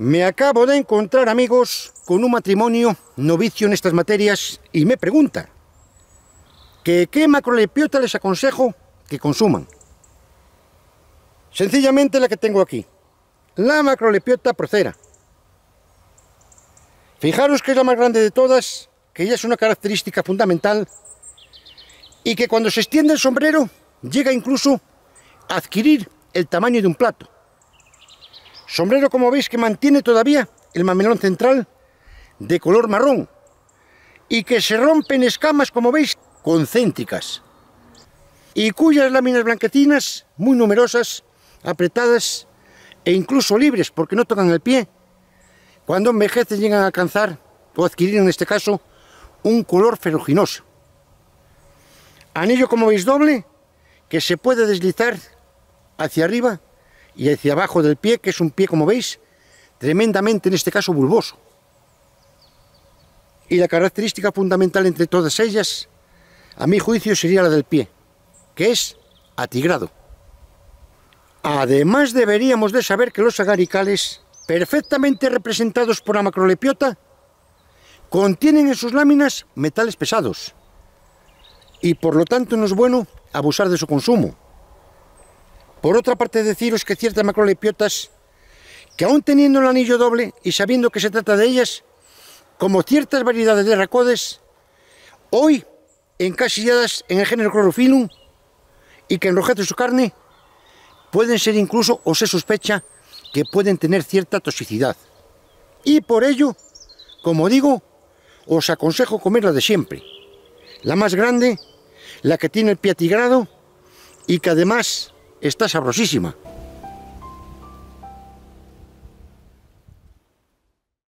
Me acabo de encontrar, amigos, con un matrimonio novicio en estas materias y me pregunta que qué macrolepiota les aconsejo que consuman. Sencillamente la que tengo aquí, la macrolepiota procera. Fijaros que es la más grande de todas, que ya es una característica fundamental y que cuando se extiende el sombrero llega incluso a adquirir el tamaño de un plato. Sombrero, como veis, que mantiene todavía el mamelón central de color marrón y que se rompen escamas, como veis, concéntricas y cuyas láminas blanquecinas, muy numerosas, apretadas e incluso libres porque no tocan el pie, cuando envejecen llegan a alcanzar o adquirir en este caso un color ferruginoso. Anillo como veis doble que se puede deslizar hacia arriba y hacia abajo del pie, que es un pie, como veis, tremendamente, en este caso, bulboso. Y la característica fundamental entre todas ellas, a mi juicio, sería la del pie, que es atigrado. Además, deberíamos de saber que los agaricales, perfectamente representados por la macrolepiota, contienen en sus láminas metales pesados, y por lo tanto no es bueno abusar de su consumo. Por otra parte, deciros que ciertas macrolepiotas, que aún teniendo el anillo doble y sabiendo que se trata de ellas, como ciertas variedades de racodes, hoy encasilladas en el género Chlorophyllum y que enrojecen su carne, pueden ser incluso, o se sospecha, que pueden tener cierta toxicidad. Y por ello, como digo, os aconsejo comer de siempre. La más grande, la que tiene el pie y que además está sabrosísima.